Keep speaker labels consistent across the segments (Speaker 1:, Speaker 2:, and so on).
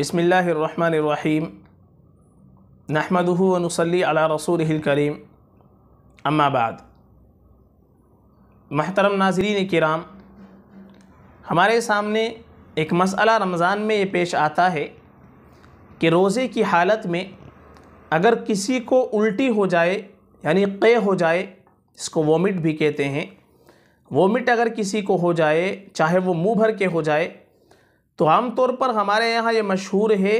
Speaker 1: बसमीम नहमदनसली अला रसूल करीम अम्माबाद महतरम नाजरीन कराम हमारे सामने एक मसला रमज़ान में ये पेश आता है कि रोज़े की हालत में अगर किसी को उल्टी हो जाए यानी क़े हो जाए इसको वोमिट भी कहते हैं वोमिट अगर किसी को हो जाए चाहे वो मुंह भर के हो जाए तो आमतौर पर हमारे यहाँ ये मशहूर है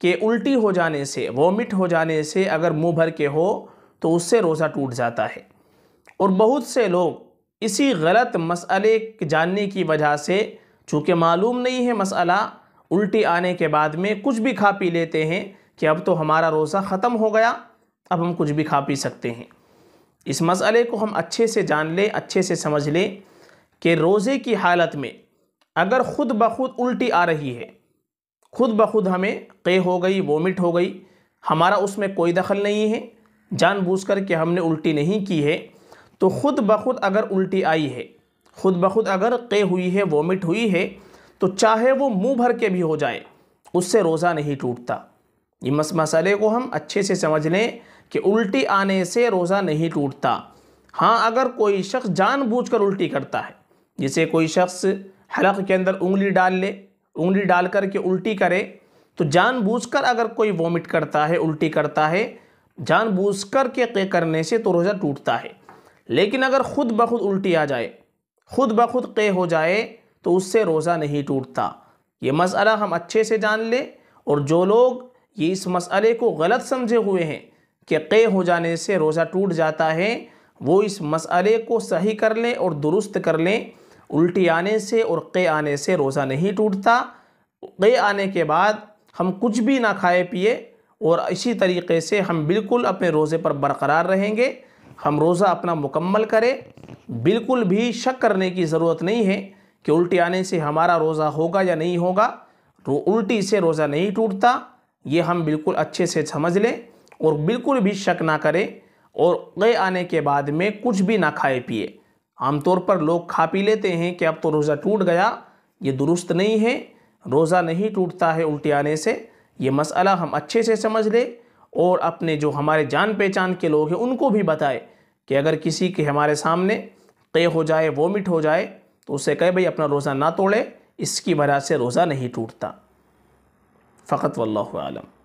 Speaker 1: कि उल्टी हो जाने से वोमिट हो जाने से अगर मुंह भर के हो तो उससे रोज़ा टूट जाता है और बहुत से लोग इसी गलत मसले जानने की वजह से चूँकि मालूम नहीं है मसला उल्टी आने के बाद में कुछ भी खा पी लेते हैं कि अब तो हमारा रोज़ा ख़त्म हो गया अब हम कुछ भी खा पी सकते हैं इस मसले को हम अच्छे से जान लें अच्छे से समझ लें कि रोज़े की हालत में अगर ख़ुद ब खुद उल्टी आ रही है खुद ब खुद हमें क़े हो गई वोमिट हो गई हमारा उसमें कोई दखल नहीं है जानबूझ कर के हमने उल्टी नहीं की है तो ख़ुद ब खुद अगर उल्टी आई है ख़ुद ब खुद अगर क़े हुई है वोमिट हुई है तो चाहे वो मुंह भर के भी हो जाए उससे रोज़ा नहीं टूटता ये मस मसाले को हम अच्छे से समझ लें कि उल्टी आने से रोज़ा नहीं टूटता हाँ अगर कोई शख्स जानबूझकर उल्टी करता है जैसे कोई शख्स हलक के अंदर उंगली डाल ले उंगली डाल कर के उल्टी करे तो जानबूझकर अगर कोई वॉमिट करता है उल्टी करता है जानबूझकर के करने से तो रोज़ा टूटता है लेकिन अगर ख़ुद ब खुद उल्टी आ जाए ख़ुद ब खुद क़े हो जाए तो उससे रोज़ा नहीं टूटता ये मसला हम अच्छे से जान लें और जो लोग ये इस मसले को गलत समझे हुए हैं कि क़े हो जाने से रोज़ा टूट जाता है वो इस मसले को सही कर लें और दुरुस्त कर लें उल्टी आने से और क़े आने से रोज़ा नहीं टूटता क़े आने के बाद हम कुछ भी ना खाए पिए और इसी तरीके से हम बिल्कुल अपने रोज़े पर बरकरार रहेंगे हम रोज़ा अपना मुकम्मल करें बिल्कुल भी शक करने की ज़रूरत नहीं है कि उल्टी आने से हमारा रोज़ा होगा या नहीं होगा रो उल्टी से रोज़ा नहीं टूटता ये हम बिल्कुल अच्छे से समझ लें और बिल्कुल भी शक ना करें और गए आने के बाद में कुछ भी ना खाए पिए आमतौर पर लोग खा पी लेते हैं कि अब तो रोज़ा टूट गया ये दुरुस्त नहीं है रोज़ा नहीं टूटता है उल्टी आने से ये मसला हम अच्छे से समझ लें और अपने जो हमारे जान पहचान के लोग हैं उनको भी बताए कि अगर किसी के हमारे सामने तय हो जाए वोमिट हो जाए तो उसे कहे भाई अपना रोज़ा ना तोड़े इसकी वजह से रोज़ा नहीं टूटता फ़कत वल्लम